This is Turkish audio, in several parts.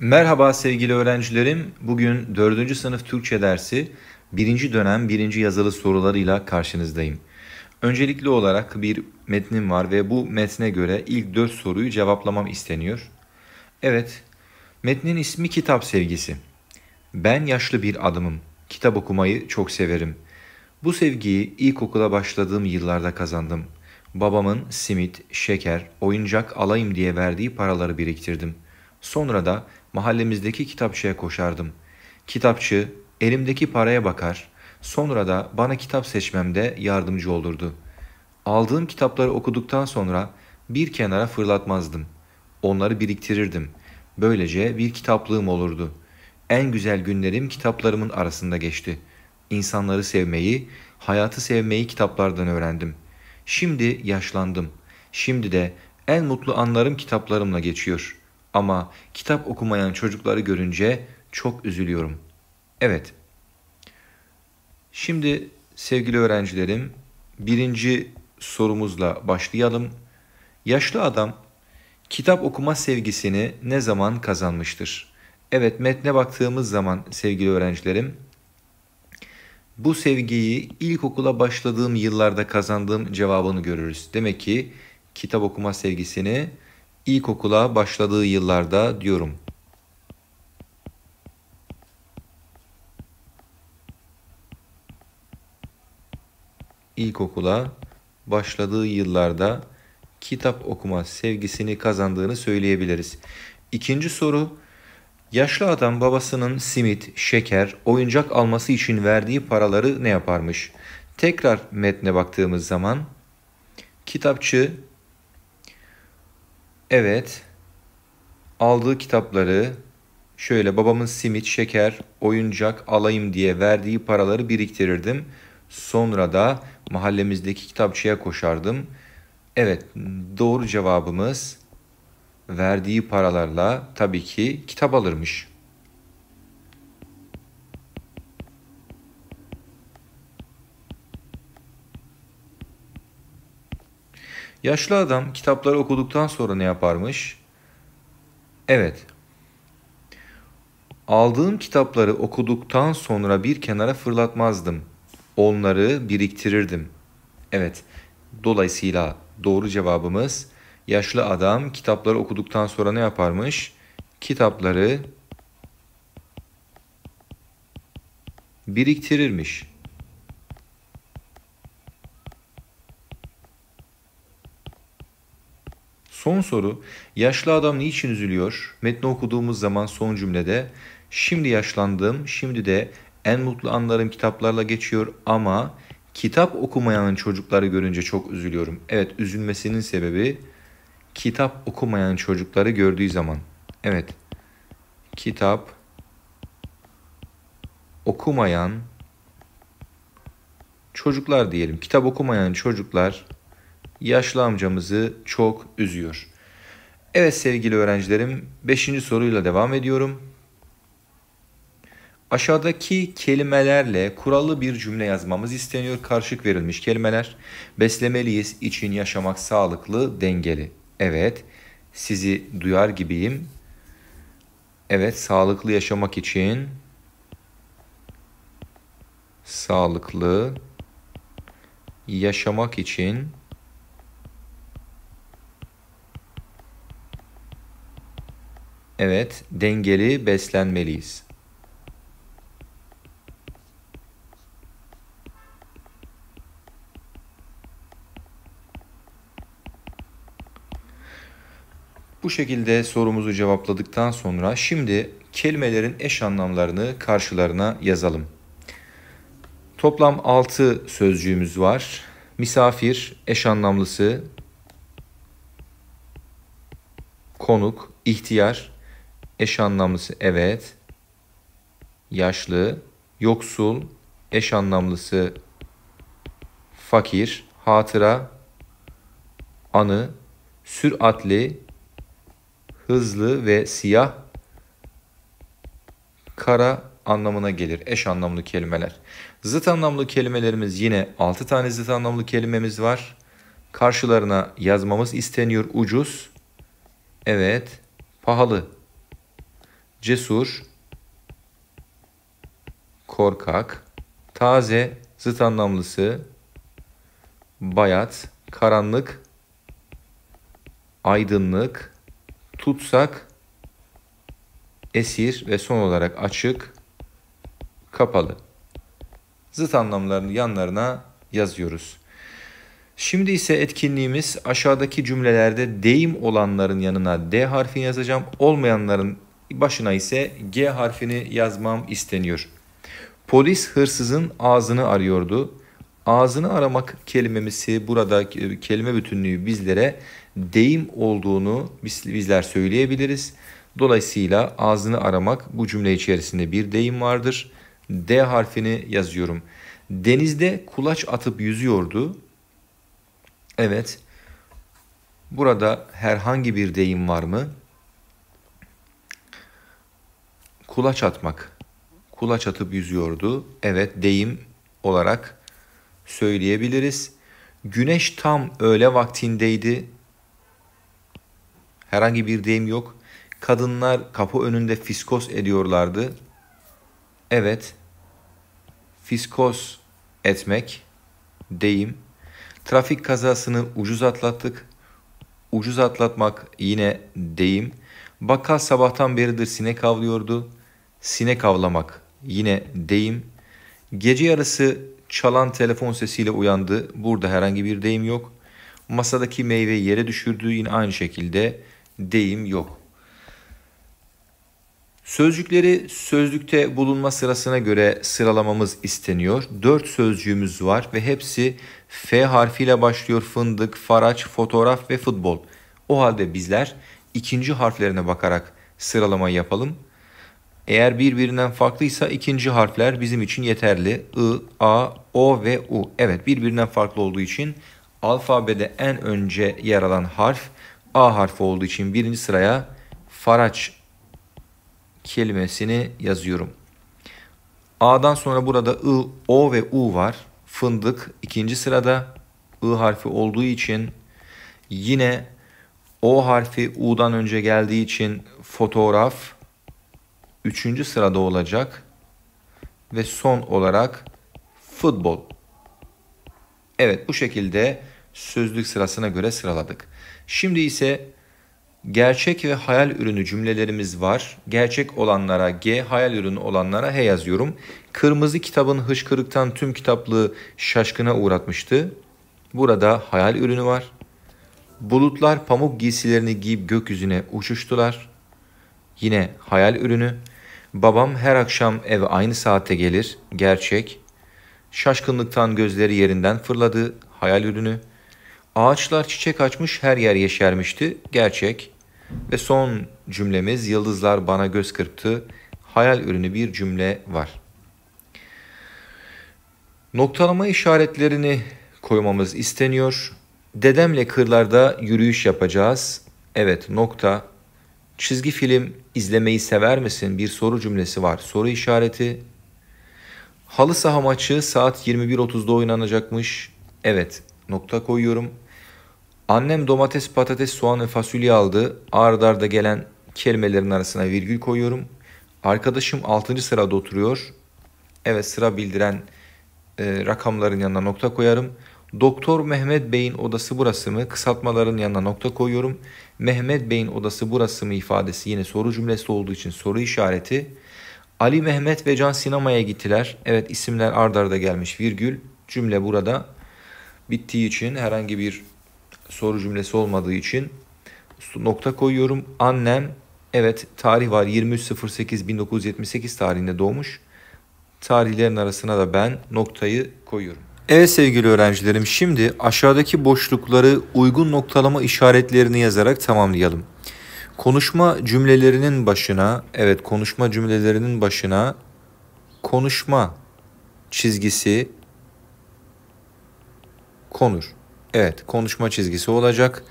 Merhaba sevgili öğrencilerim. Bugün 4. sınıf Türkçe dersi 1. dönem 1. yazılı sorularıyla karşınızdayım. Öncelikli olarak bir metnim var ve bu metne göre ilk 4 soruyu cevaplamam isteniyor. Evet, metnin ismi Kitap Sevgisi. Ben yaşlı bir adamım. Kitap okumayı çok severim. Bu sevgiyi ilkokula başladığım yıllarda kazandım. Babamın simit, şeker, oyuncak alayım diye verdiği paraları biriktirdim.'' Sonra da mahallemizdeki kitapçıya koşardım. Kitapçı elimdeki paraya bakar, sonra da bana kitap seçmemde yardımcı olurdu. Aldığım kitapları okuduktan sonra bir kenara fırlatmazdım. Onları biriktirirdim. Böylece bir kitaplığım olurdu. En güzel günlerim kitaplarımın arasında geçti. İnsanları sevmeyi, hayatı sevmeyi kitaplardan öğrendim. Şimdi yaşlandım. Şimdi de en mutlu anlarım kitaplarımla geçiyor.'' Ama kitap okumayan çocukları görünce çok üzülüyorum. Evet. Şimdi sevgili öğrencilerim, birinci sorumuzla başlayalım. Yaşlı adam kitap okuma sevgisini ne zaman kazanmıştır? Evet, metne baktığımız zaman sevgili öğrencilerim, bu sevgiyi ilkokula başladığım yıllarda kazandığım cevabını görürüz. Demek ki kitap okuma sevgisini ilkokula başladığı yıllarda diyorum. İlkokula başladığı yıllarda kitap okuma sevgisini kazandığını söyleyebiliriz. İkinci soru Yaşlı adam babasının simit, şeker, oyuncak alması için verdiği paraları ne yaparmış? Tekrar metne baktığımız zaman kitapçı Evet. Aldığı kitapları şöyle babamın simit, şeker, oyuncak alayım diye verdiği paraları biriktirirdim. Sonra da mahallemizdeki kitapçıya koşardım. Evet, doğru cevabımız verdiği paralarla tabii ki kitap alırmış. Yaşlı adam kitapları okuduktan sonra ne yaparmış? Evet. Aldığım kitapları okuduktan sonra bir kenara fırlatmazdım. Onları biriktirirdim. Evet. Dolayısıyla doğru cevabımız yaşlı adam kitapları okuduktan sonra ne yaparmış? Kitapları biriktirirmiş. Son soru, yaşlı adam niçin üzülüyor? Metni okuduğumuz zaman son cümlede şimdi yaşlandım, şimdi de en mutlu anlarım kitaplarla geçiyor ama kitap okumayan çocukları görünce çok üzülüyorum. Evet, üzülmesinin sebebi kitap okumayan çocukları gördüğü zaman. Evet. Kitap okumayan çocuklar diyelim. Kitap okumayan çocuklar yaşlı amcamızı çok üzüyor. Evet sevgili öğrencilerim 5. soruyla devam ediyorum. Aşağıdaki kelimelerle kurallı bir cümle yazmamız isteniyor. Karşık verilmiş kelimeler. Beslemeliyiz, için yaşamak sağlıklı, dengeli. Evet, sizi duyar gibiyim. Evet, sağlıklı yaşamak için sağlıklı yaşamak için Evet, dengeli beslenmeliyiz. Bu şekilde sorumuzu cevapladıktan sonra şimdi kelimelerin eş anlamlarını karşılarına yazalım. Toplam 6 sözcüğümüz var. Misafir, eş anlamlısı, konuk, ihtiyar, eş anlamlısı evet. Yaşlı, yoksul, eş anlamlısı fakir, hatıra, anı, süratli, hızlı ve siyah, kara anlamına gelir eş anlamlı kelimeler. Zıt anlamlı kelimelerimiz yine 6 tane zıt anlamlı kelimemiz var. Karşılarına yazmamız isteniyor ucuz. Evet, pahalı cesur, korkak, taze, zıt anlamlısı, bayat, karanlık, aydınlık, tutsak, esir ve son olarak açık, kapalı. Zıt anlamlarını yanlarına yazıyoruz. Şimdi ise etkinliğimiz aşağıdaki cümlelerde deyim olanların yanına D harfini yazacağım. Olmayanların başına ise G harfini yazmam isteniyor. Polis hırsızın ağzını arıyordu. Ağzını aramak kelimemesi burada e, kelime bütünlüğü bizlere deyim olduğunu bizler söyleyebiliriz. Dolayısıyla ağzını aramak bu cümle içerisinde bir deyim vardır. D harfini yazıyorum. Denizde kulaç atıp yüzüyordu. Evet. Burada herhangi bir deyim var mı? kulaç atmak. Kulaç atıp yüzüyordu. Evet deyim olarak söyleyebiliriz. Güneş tam öğle vaktindeydi. Herhangi bir deyim yok. Kadınlar kapı önünde fiskos ediyorlardı. Evet. Fiskos etmek deyim. Trafik kazasını ucuz atlattık. Ucuz atlatmak yine deyim. Bakkal sabahtan beridir sinek avlıyordu sinek avlamak yine deyim. Gece yarısı çalan telefon sesiyle uyandı. Burada herhangi bir deyim yok. Masadaki meyve yere düşürdü. Yine aynı şekilde deyim yok. Sözcükleri sözlükte bulunma sırasına göre sıralamamız isteniyor. Dört sözcüğümüz var ve hepsi F harfiyle başlıyor. Fındık, faraç, fotoğraf ve futbol. O halde bizler ikinci harflerine bakarak sıralama yapalım. Eğer birbirinden farklıysa ikinci harfler bizim için yeterli. I, A, O ve U. Evet birbirinden farklı olduğu için alfabede en önce yer alan harf A harfi olduğu için birinci sıraya faraç kelimesini yazıyorum. A'dan sonra burada I, O ve U var. Fındık ikinci sırada I harfi olduğu için yine O harfi U'dan önce geldiği için fotoğraf üçüncü sırada olacak. Ve son olarak futbol. Evet bu şekilde sözlük sırasına göre sıraladık. Şimdi ise gerçek ve hayal ürünü cümlelerimiz var. Gerçek olanlara G, hayal ürünü olanlara H yazıyorum. Kırmızı kitabın hışkırıktan tüm kitaplığı şaşkına uğratmıştı. Burada hayal ürünü var. Bulutlar pamuk giysilerini giyip gökyüzüne uçuştular. Yine hayal ürünü. Babam her akşam eve aynı saatte gelir, gerçek. Şaşkınlıktan gözleri yerinden fırladı, hayal ürünü. Ağaçlar çiçek açmış, her yer yeşermişti, gerçek. Ve son cümlemiz yıldızlar bana göz kırptı, hayal ürünü bir cümle var. Noktalama işaretlerini koymamız isteniyor. Dedemle kırlarda yürüyüş yapacağız. Evet nokta. Çizgi film izlemeyi sever misin? Bir soru cümlesi var. Soru işareti. Halı saha maçı saat 21.30'da oynanacakmış. Evet. Nokta koyuyorum. Annem domates, patates, soğan ve fasulye aldı. Ard arda gelen kelimelerin arasına virgül koyuyorum. Arkadaşım 6. sırada oturuyor. Evet sıra bildiren e, rakamların yanına nokta koyarım. Doktor Mehmet Bey'in odası burası mı? Kısaltmaların yanına nokta koyuyorum. Mehmet Bey'in odası burası mı ifadesi yine soru cümlesi olduğu için soru işareti. Ali Mehmet ve Can sinemaya gittiler. Evet isimler ard arda gelmiş virgül. Cümle burada bittiği için herhangi bir soru cümlesi olmadığı için nokta koyuyorum. Annem evet tarih var 23.08.1978 tarihinde doğmuş. Tarihlerin arasına da ben noktayı koyuyorum. Evet sevgili öğrencilerim şimdi aşağıdaki boşlukları uygun noktalama işaretlerini yazarak tamamlayalım. Konuşma cümlelerinin başına, evet konuşma cümlelerinin başına konuşma çizgisi konur. Evet konuşma çizgisi olacak.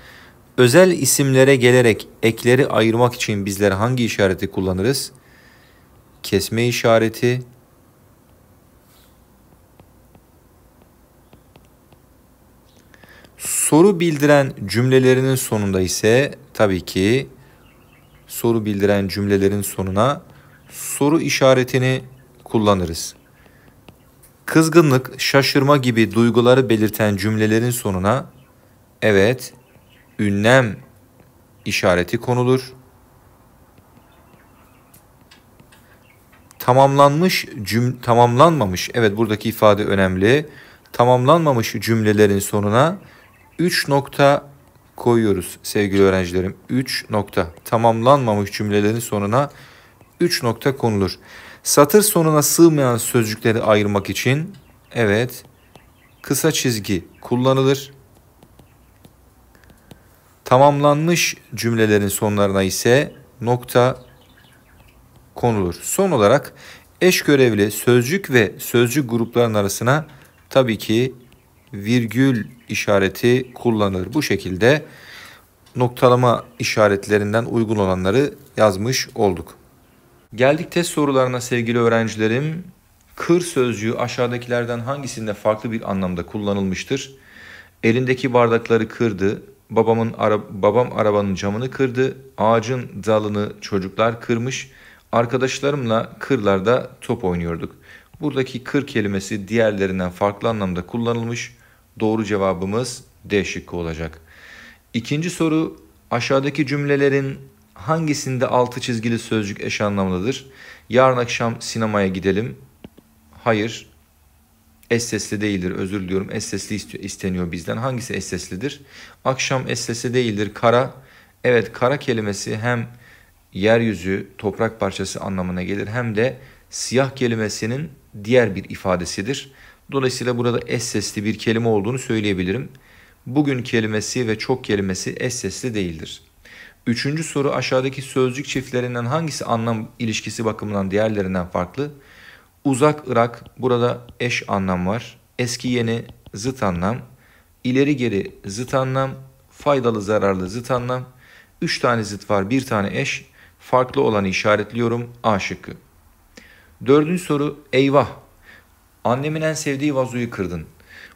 Özel isimlere gelerek ekleri ayırmak için bizler hangi işareti kullanırız? Kesme işareti, Soru bildiren cümlelerinin sonunda ise tabii ki soru bildiren cümlelerin sonuna soru işaretini kullanırız. Kızgınlık, şaşırma gibi duyguları belirten cümlelerin sonuna evet, ünlem işareti konulur. Tamamlanmış cüm tamamlanmamış evet buradaki ifade önemli. Tamamlanmamış cümlelerin sonuna 3 nokta koyuyoruz sevgili öğrencilerim. 3 nokta tamamlanmamış cümlelerin sonuna 3 nokta konulur. Satır sonuna sığmayan sözcükleri ayırmak için evet kısa çizgi kullanılır. Tamamlanmış cümlelerin sonlarına ise nokta konulur. Son olarak eş görevli sözcük ve sözcük gruplarının arasına tabii ki virgül işareti kullanılır. Bu şekilde noktalama işaretlerinden uygun olanları yazmış olduk. Geldik test sorularına sevgili öğrencilerim. Kır sözcüğü aşağıdakilerden hangisinde farklı bir anlamda kullanılmıştır? Elindeki bardakları kırdı, babamın ara babam arabanın camını kırdı, ağacın dalını çocuklar kırmış, arkadaşlarımla kırlarda top oynuyorduk. Buradaki kır kelimesi diğerlerinden farklı anlamda kullanılmış. Doğru cevabımız D şıkkı olacak. İkinci soru aşağıdaki cümlelerin hangisinde altı çizgili sözcük eş anlamlıdır? Yarın akşam sinemaya gidelim. Hayır. Es sesli değildir. Özür diliyorum. Es sesli istiyor, isteniyor bizden. Hangisi es seslidir? Akşam es sesli değildir. Kara. Evet kara kelimesi hem yeryüzü, toprak parçası anlamına gelir hem de siyah kelimesinin diğer bir ifadesidir. Dolayısıyla burada es sesli bir kelime olduğunu söyleyebilirim. Bugün kelimesi ve çok kelimesi es sesli değildir. Üçüncü soru aşağıdaki sözcük çiftlerinden hangisi anlam ilişkisi bakımından diğerlerinden farklı? Uzak Irak burada eş anlam var. Eski yeni zıt anlam. İleri geri zıt anlam. Faydalı zararlı zıt anlam. Üç tane zıt var bir tane eş. Farklı olanı işaretliyorum A şıkkı. Dördüncü soru eyvah Annemin en sevdiği vazoyu kırdın.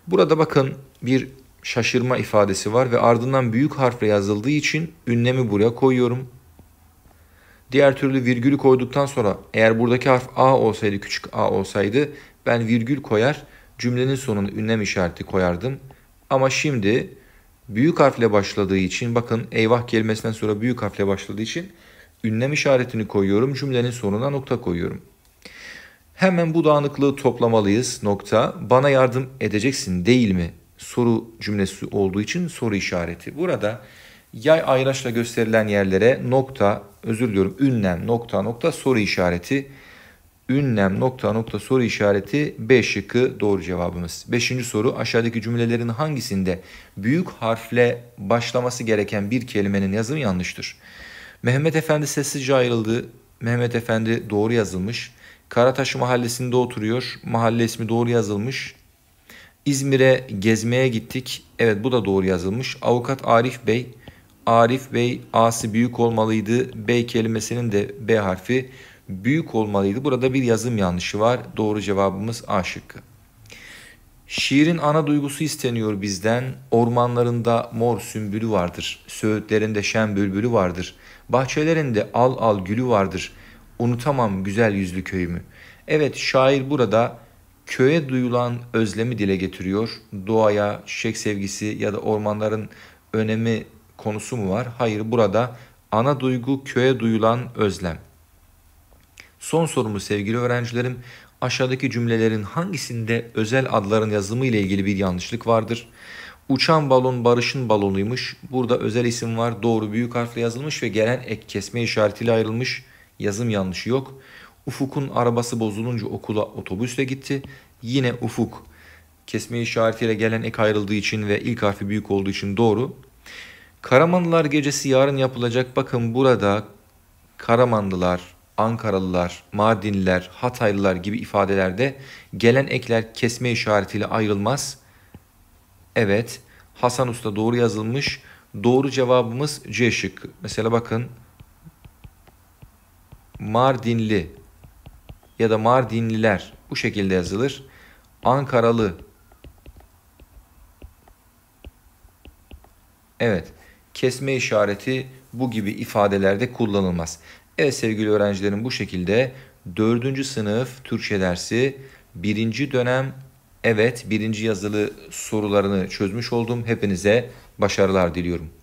Burada bakın bir şaşırma ifadesi var ve ardından büyük harfle yazıldığı için ünlemi buraya koyuyorum. Diğer türlü virgülü koyduktan sonra eğer buradaki harf A olsaydı küçük A olsaydı ben virgül koyar cümlenin sonuna ünlem işareti koyardım. Ama şimdi büyük harfle başladığı için bakın eyvah kelimesinden sonra büyük harfle başladığı için ünlem işaretini koyuyorum cümlenin sonuna nokta koyuyorum. Hemen bu dağınıklığı toplamalıyız nokta. Bana yardım edeceksin değil mi? Soru cümlesi olduğu için soru işareti. Burada yay ayraçla gösterilen yerlere nokta, özür diliyorum ünlem nokta nokta soru işareti. Ünlem nokta nokta soru işareti 5 şıkkı doğru cevabımız. 5. soru aşağıdaki cümlelerin hangisinde büyük harfle başlaması gereken bir kelimenin yazımı yanlıştır? Mehmet Efendi sessizce ayrıldı. Mehmet Efendi doğru yazılmış. Karataş mahallesinde oturuyor. Mahalle ismi doğru yazılmış. İzmir'e gezmeye gittik. Evet bu da doğru yazılmış. Avukat Arif Bey. Arif Bey A'sı büyük olmalıydı. Bey kelimesinin de B harfi büyük olmalıydı. Burada bir yazım yanlışı var. Doğru cevabımız A şıkkı. Şiirin ana duygusu isteniyor bizden. Ormanlarında mor sümbülü vardır. Söğütlerinde şen bülbülü vardır. Bahçelerinde al al gülü vardır unutamam güzel yüzlü köyümü. Evet şair burada köye duyulan özlemi dile getiriyor. Doğaya, çiçek sevgisi ya da ormanların önemi konusu mu var? Hayır burada ana duygu köye duyulan özlem. Son sorumu sevgili öğrencilerim aşağıdaki cümlelerin hangisinde özel adların yazımı ile ilgili bir yanlışlık vardır? Uçan balon Barış'ın balonuymuş. Burada özel isim var. Doğru büyük harfle yazılmış ve gelen ek kesme işaretiyle ayrılmış. Yazım yanlışı yok. Ufuk'un arabası bozulunca okula otobüsle gitti. Yine Ufuk kesme işaretiyle gelen ek ayrıldığı için ve ilk harfi büyük olduğu için doğru. Karamanlılar gecesi yarın yapılacak. Bakın burada Karamanlılar, Ankaralılar, Mardinliler, Hataylılar gibi ifadelerde gelen ekler kesme işaretiyle ayrılmaz. Evet, Hasan Usta doğru yazılmış. Doğru cevabımız C şıkkı. Mesela bakın Mardinli ya da Mardinliler bu şekilde yazılır. Ankaralı Evet, kesme işareti bu gibi ifadelerde kullanılmaz. Evet sevgili öğrencilerim bu şekilde 4. sınıf Türkçe dersi 1. dönem evet 1. yazılı sorularını çözmüş oldum. Hepinize başarılar diliyorum.